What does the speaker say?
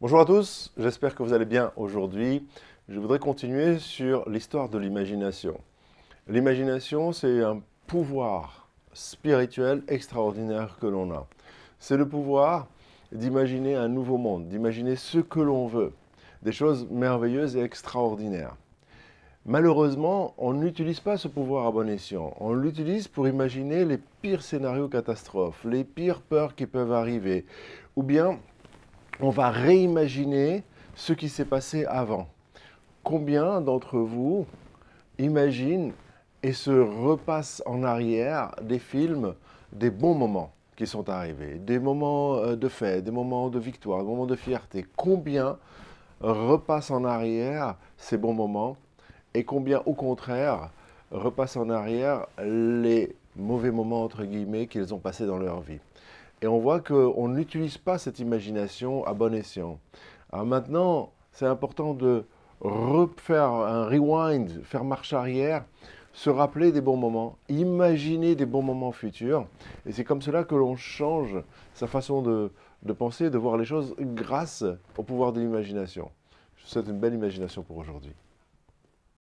Bonjour à tous, j'espère que vous allez bien aujourd'hui. Je voudrais continuer sur l'histoire de l'imagination. L'imagination, c'est un pouvoir spirituel extraordinaire que l'on a. C'est le pouvoir d'imaginer un nouveau monde, d'imaginer ce que l'on veut, des choses merveilleuses et extraordinaires. Malheureusement, on n'utilise pas ce pouvoir à bon escient. On l'utilise pour imaginer les pires scénarios catastrophes, les pires peurs qui peuvent arriver, ou bien on va réimaginer ce qui s'est passé avant. Combien d'entre vous imaginent et se repassent en arrière des films, des bons moments qui sont arrivés, des moments euh, de fête, des moments de victoire, des moments de fierté Combien repassent en arrière ces bons moments et combien au contraire repassent en arrière les mauvais moments entre guillemets qu'ils ont passés dans leur vie et on voit qu'on n'utilise pas cette imagination à bon escient. Alors maintenant, c'est important de refaire un rewind, faire marche arrière, se rappeler des bons moments, imaginer des bons moments futurs. Et c'est comme cela que l'on change sa façon de, de penser, de voir les choses grâce au pouvoir de l'imagination. Je vous souhaite une belle imagination pour aujourd'hui.